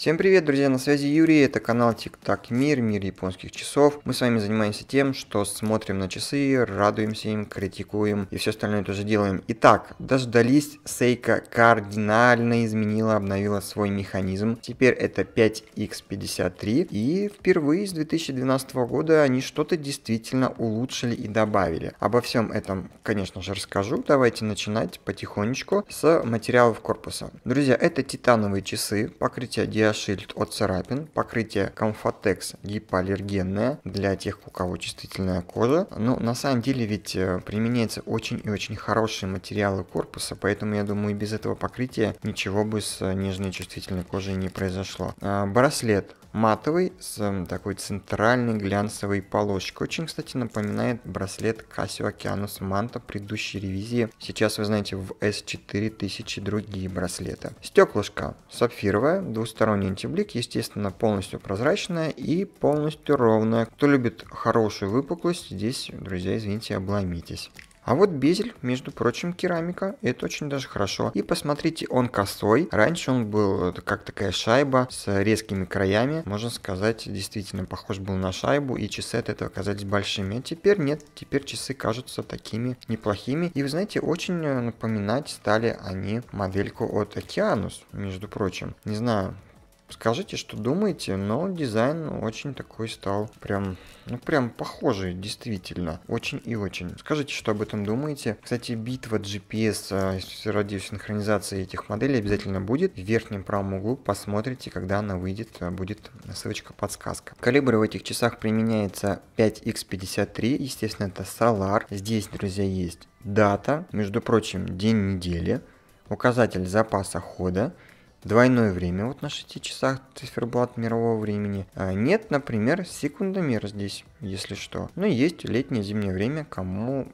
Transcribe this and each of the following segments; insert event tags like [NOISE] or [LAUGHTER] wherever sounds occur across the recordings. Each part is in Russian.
Всем привет, друзья, на связи Юрий, это канал ТикТак Мир, Мир японских часов. Мы с вами занимаемся тем, что смотрим на часы, радуемся им, критикуем и все остальное тоже делаем. Итак, дождались, Сейка кардинально изменила, обновила свой механизм. Теперь это 5x53 и впервые с 2012 года они что-то действительно улучшили и добавили. Обо всем этом, конечно же, расскажу. Давайте начинать потихонечку с материалов корпуса. Друзья, это титановые часы, покрытие диапазона биошильд от царапин, покрытие Комфотекс гипоаллергенное для тех, у кого чувствительная кожа. Но ну, на самом деле ведь э, применяются очень и очень хорошие материалы корпуса, поэтому я думаю без этого покрытия ничего бы с э, нежной чувствительной кожей не произошло. А, браслет матовый с такой центральной глянцевой полосочкой. Очень, кстати, напоминает браслет Casio Oceanus Manta предыдущей ревизии. Сейчас вы знаете в S4000 другие браслеты. Стеклышко сапфировое, двустороннее компоненте блик, естественно, полностью прозрачная и полностью ровная. Кто любит хорошую выпуклость, здесь, друзья, извините, обломитесь. А вот безель, между прочим, керамика, это очень даже хорошо. И посмотрите, он косой. Раньше он был э, как такая шайба с резкими краями. Можно сказать, действительно похож был на шайбу, и часы от этого казались большими. А теперь нет, теперь часы кажутся такими неплохими. И вы знаете, очень э, напоминать стали они модельку от Океанус, между прочим. Не знаю, Скажите, что думаете, но дизайн очень такой стал прям, ну прям похожий, действительно, очень и очень. Скажите, что об этом думаете. Кстати, битва GPS а, ради синхронизации этих моделей обязательно будет. В верхнем правом углу посмотрите, когда она выйдет, а, будет ссылочка-подсказка. Калибр в этих часах применяется 5x53, естественно, это Solar. Здесь, друзья, есть дата, между прочим, день недели, указатель запаса хода, двойное время, вот на 6 часах циферблат мирового времени. А нет, например, секундомер здесь, если что. Но ну, есть летнее-зимнее время, кому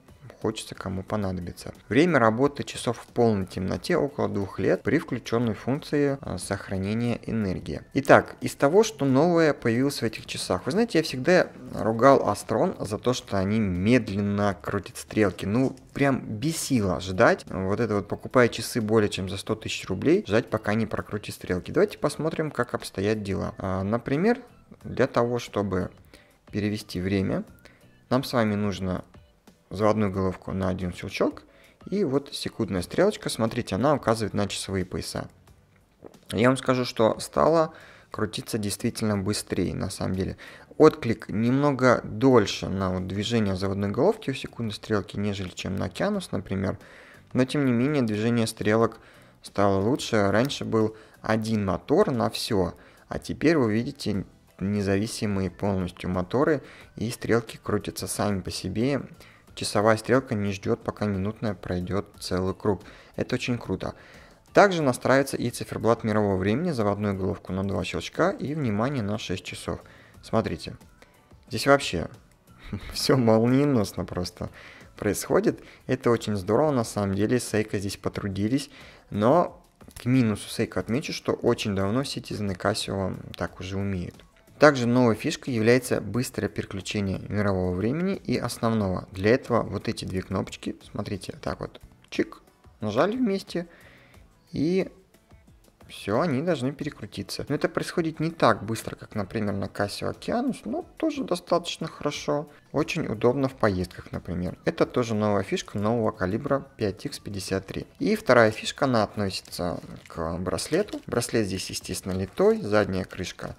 захочется кому понадобиться. Время работы часов в полной темноте около двух лет при включенной функции а, сохранения энергии. Итак, из того, что новое появилось в этих часах. Вы знаете, я всегда ругал Астрон за то, что они медленно крутят стрелки. Ну, прям бесило ждать. Вот это вот, покупая часы более чем за 100 тысяч рублей, ждать, пока не прокрутит стрелки. Давайте посмотрим, как обстоят дела. А, например, для того, чтобы перевести время, нам с вами нужно заводную головку на один щелчок, и вот секундная стрелочка, смотрите, она указывает на часовые пояса. Я вам скажу, что стало крутиться действительно быстрее, на самом деле. Отклик немного дольше на вот движение заводной головки у секундной стрелки, нежели чем на Океанус, например. Но тем не менее движение стрелок стало лучше. Раньше был один мотор на все, а теперь вы видите независимые полностью моторы и стрелки крутятся сами по себе часовая стрелка не ждет, пока минутная пройдет целый круг. Это очень круто. Также настраивается и циферблат мирового времени, заводную головку на 2 щелчка и, внимание, на 6 часов. Смотрите, здесь вообще [LAUGHS] все молниеносно просто происходит. Это очень здорово, на самом деле, Сейка здесь потрудились, но к минусу Сейка отмечу, что очень давно Citizen и Casio так уже умеют. Также новой фишкой является быстрое переключение мирового времени и основного. Для этого вот эти две кнопочки, смотрите, так вот, чик, нажали вместе, и все, они должны перекрутиться. Но это происходит не так быстро, как, например, на Кассио Океанус, но тоже достаточно хорошо. Очень удобно в поездках, например. Это тоже новая фишка нового калибра 5x53. И вторая фишка, она относится к браслету. Браслет здесь, естественно, литой, задняя крышка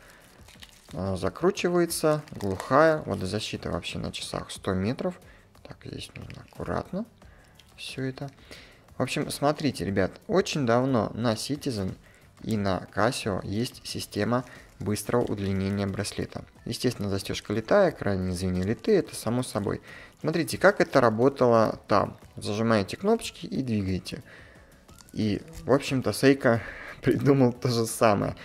а, закручивается, глухая, водозащита вообще на часах 100 метров. Так, здесь нужно аккуратно все это. В общем, смотрите, ребят, очень давно на Citizen и на Casio есть система быстрого удлинения браслета. Естественно, застежка летая, крайние звенья литые, это само собой. Смотрите, как это работало там. Зажимаете кнопочки и двигаете. И, в общем-то, Сейка [LAUGHS] придумал то же самое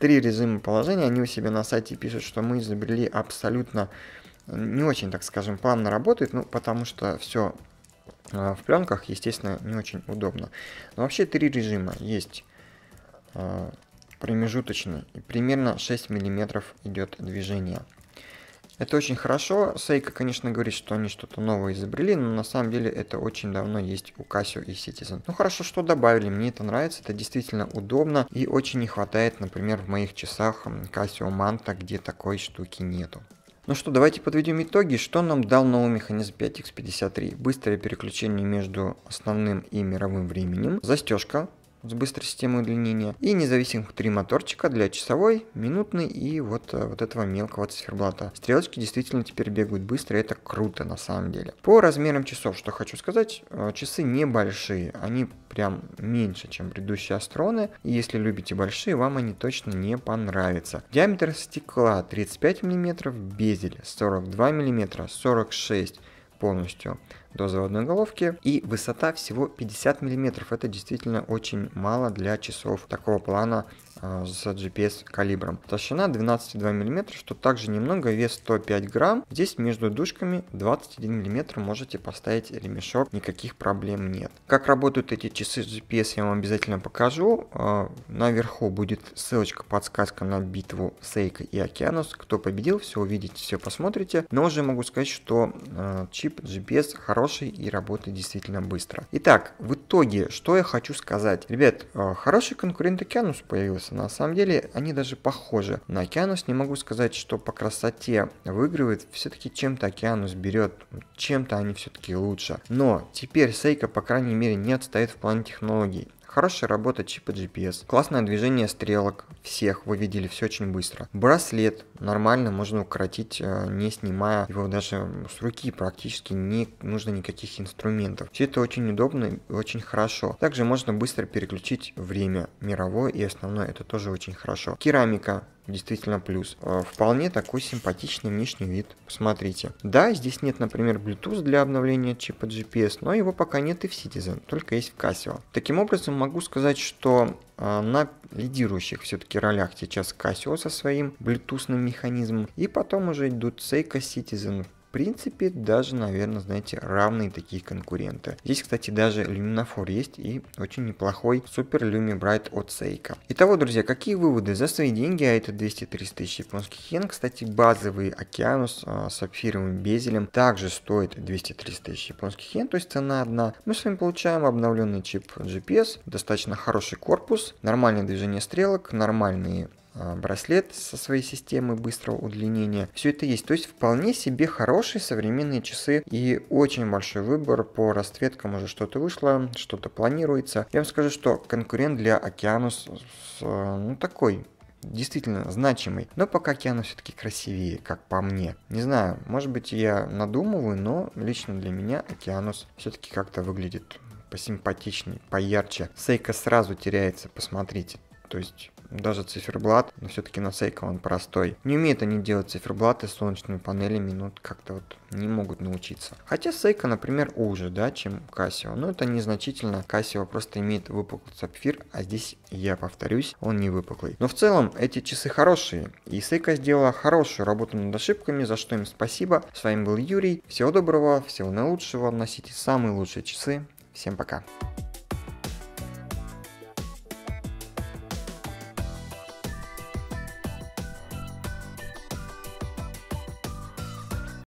три режима положения, они у себя на сайте пишут, что мы изобрели абсолютно не очень, так скажем, плавно работает, ну, потому что все э, в пленках, естественно, не очень удобно. Но вообще три режима есть э, промежуточный, и примерно 6 мм идет движение. Это очень хорошо. Сейка, конечно, говорит, что они что-то новое изобрели, но на самом деле это очень давно есть у Casio и Citizen. Ну хорошо, что добавили, мне это нравится, это действительно удобно и очень не хватает, например, в моих часах Casio Manta, где такой штуки нету. Ну что, давайте подведем итоги, что нам дал новый механизм 5x53. Быстрое переключение между основным и мировым временем, застежка, с быстрой системой удлинения и независимых три моторчика для часовой, минутной и вот, э, вот этого мелкого циферблата. Стрелочки действительно теперь бегают быстро, это круто на самом деле. По размерам часов, что хочу сказать, э, часы небольшие, они прям меньше, чем предыдущие астроны, и если любите большие, вам они точно не понравятся. Диаметр стекла 35 мм, безель 42 мм, 46 мм, полностью до заводной головки. И высота всего 50 мм. Это действительно очень мало для часов такого плана а, с GPS калибром. Толщина 12,2 мм, что также немного, вес 105 грамм. Здесь между дужками 21 мм можете поставить ремешок, никаких проблем нет. Как работают эти часы GPS я вам обязательно покажу. А, наверху будет ссылочка, подсказка на битву Сейка и Океанус. Кто победил, все увидите, все посмотрите. Но уже могу сказать, что а, чип GPS хороший и работает действительно быстро. Итак, в итоге, что я хочу сказать. Ребят, хороший конкурент Океанус появился океануса. На самом деле они даже похожи. На океанус не могу сказать, что по красоте выигрывает. Все-таки чем-то океанус берет, чем-то они все-таки лучше. Но теперь Сейка, по крайней мере, не отстает в плане технологий. Хорошая работа чипа GPS. Классное движение стрелок. Всех вы видели, все очень быстро. Браслет нормально можно укоротить, э, не снимая его даже с руки практически. Не нужно никаких инструментов. Все это очень удобно и очень хорошо. Также можно быстро переключить время мировое и основное. Это тоже очень хорошо. Керамика действительно плюс. Э, вполне такой симпатичный внешний вид, посмотрите. Да, здесь нет, например, Bluetooth для обновления чипа GPS, но его пока нет и в Citizen, только есть в Casio. Таким образом, могу сказать, что э, на лидирующих все-таки ролях сейчас Casio со своим Bluetooth механизмом, и потом уже идут Seiko Citizen, принципе, даже, наверное, знаете, равные такие конкуренты. Здесь, кстати, даже люминофор есть и очень неплохой супер люми брайт от Seiko. Итого, друзья, какие выводы? За свои деньги, а это 230 тысяч японских йен, кстати, базовый океанус а, с сапфировым безелем также стоит 230 тысяч японских йен, то есть цена одна. Мы с вами получаем обновленный чип GPS, достаточно хороший корпус, нормальное движение стрелок, нормальные а, браслет со своей системой быстрого удлинения. Все это есть. То есть вполне себе хорошие современные часы и очень большой выбор по расцветкам. Уже что-то вышло, что-то планируется. Я вам скажу, что конкурент для Океанус а, ну, такой действительно значимый. Но пока Киану все-таки красивее, как по мне. Не знаю, может быть я надумываю, но лично для меня Океанус все-таки как-то выглядит посимпатичнее, поярче. Сейка сразу теряется, посмотрите. То есть даже циферблат, но все-таки на Seiko он простой. Не умеют они делать циферблаты с солнечными панелями, ну как-то вот не могут научиться. Хотя Seiko, например, уже, да, чем Casio, но это незначительно, Casio просто имеет выпуклый сапфир, а здесь, я повторюсь, он не выпуклый. Но в целом эти часы хорошие, и Seiko сделала хорошую работу над ошибками, за что им спасибо. С вами был Юрий, всего доброго, всего наилучшего, носите самые лучшие часы, всем пока.